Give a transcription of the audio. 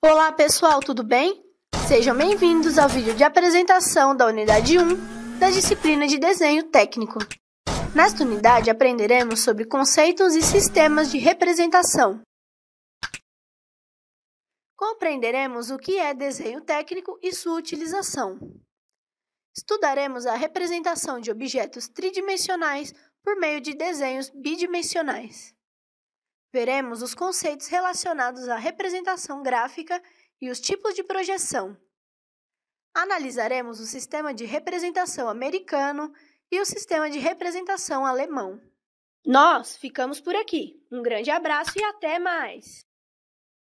Olá pessoal, tudo bem? Sejam bem-vindos ao vídeo de apresentação da Unidade 1 da disciplina de Desenho Técnico. Nesta unidade aprenderemos sobre conceitos e sistemas de representação. Compreenderemos o que é desenho técnico e sua utilização. Estudaremos a representação de objetos tridimensionais por meio de desenhos bidimensionais. Veremos os conceitos relacionados à representação gráfica e os tipos de projeção. Analisaremos o sistema de representação americano e o sistema de representação alemão. Nós ficamos por aqui. Um grande abraço e até mais!